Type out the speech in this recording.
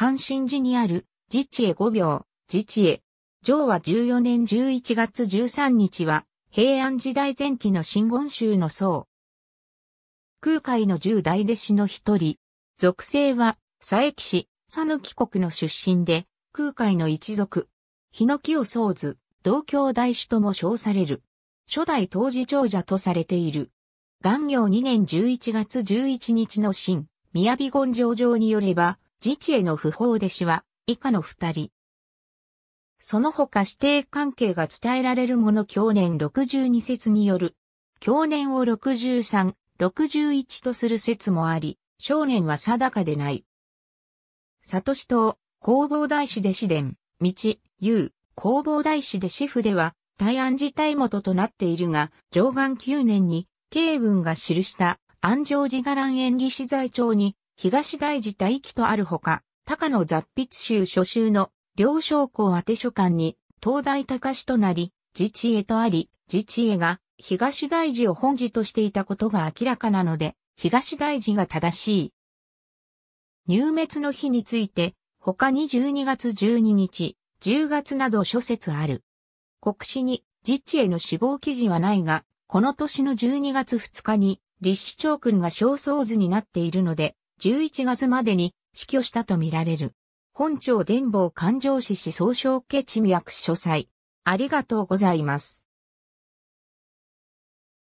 関心寺にある、自治へ5秒、自治へ。上和14年11月13日は、平安時代前期の新言宗の僧。空海の十大弟子の一人。属性は、佐伯氏、佐野木国の出身で、空海の一族。日ノキを僧図、同郷大師とも称される。初代当時長者とされている。元行2年11月11日の新、宮城言上場によれば、自治への不法弟子は以下の二人。その他指定関係が伝えられるもの去年62節による、去年を63、61とする説もあり、少年は定かでない。里氏党、工房大師で師伝、道、優、工房大師で師父では、大安寺大元となっているが、上岸9年に、慶文が記した安城寺伽藍縁起資材帳に、東大寺大器とあるほか、高野雑筆集初集の両将校宛書館に、東大高しとなり、自治へとあり、自治へが東大寺を本寺としていたことが明らかなので、東大寺が正しい。入滅の日について、他に12月12日、10月など諸説ある。国史に、自治への死亡記事はないが、この年の12月2日に、立志長君が焦燥図になっているので、11月までに死去したとみられる。本庁伝法環状市市総称家地役所祭。ありがとうございます。